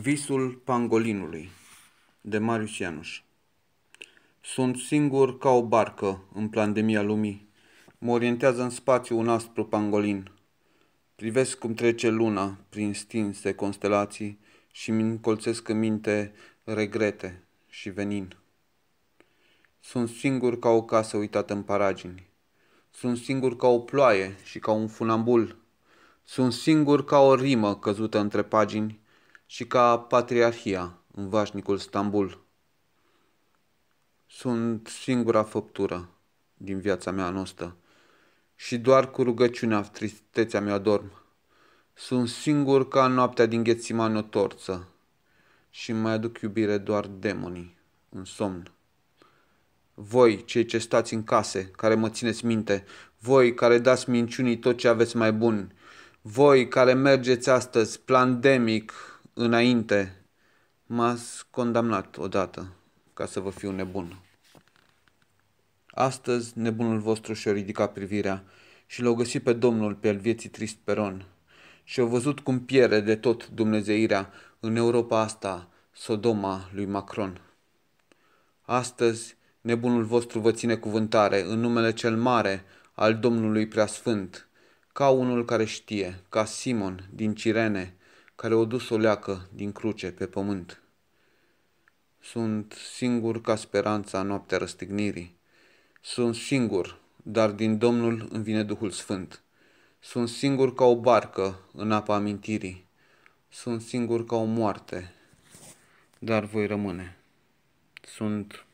Visul pangolinului de Marius Ianuș Sunt singur ca o barcă în pandemia lumii. Mă orientează în spațiu un aspru pangolin. Privesc cum trece luna prin stinse constelații și mi încolțesc în minte regrete și venin. Sunt singur ca o casă uitată în paragini. Sunt singur ca o ploaie și ca un funambul. Sunt singur ca o rimă căzută între pagini și ca patriarhia în vașnicul Stambul. Sunt singura făptură din viața mea noastră și doar cu rugăciunea tristețea mea dorm. Sunt singur ca noaptea din ghețima o torță și mai aduc iubire doar demonii în somn. Voi, cei ce stați în case, care mă țineți minte, voi care dați minciunii tot ce aveți mai bun, voi care mergeți astăzi, plandemic înainte m-ați condamnat odată ca să vă fiu nebun. Astăzi nebunul vostru și a ridicat privirea și l-au găsit pe Domnul pe al vieții trist peron și au văzut cum piere de tot dumnezeirea în Europa asta, Sodoma lui Macron. Astăzi nebunul vostru vă ține cuvântare în numele cel mare al Domnului Preasfânt, ca unul care știe, ca Simon din Cirene, care o dus o leacă din cruce pe pământ. Sunt singur ca speranța noaptea răstignirii. Sunt singur, dar din Domnul îmi vine Duhul Sfânt. Sunt singur ca o barcă în apa amintirii. Sunt singur ca o moarte, dar voi rămâne. Sunt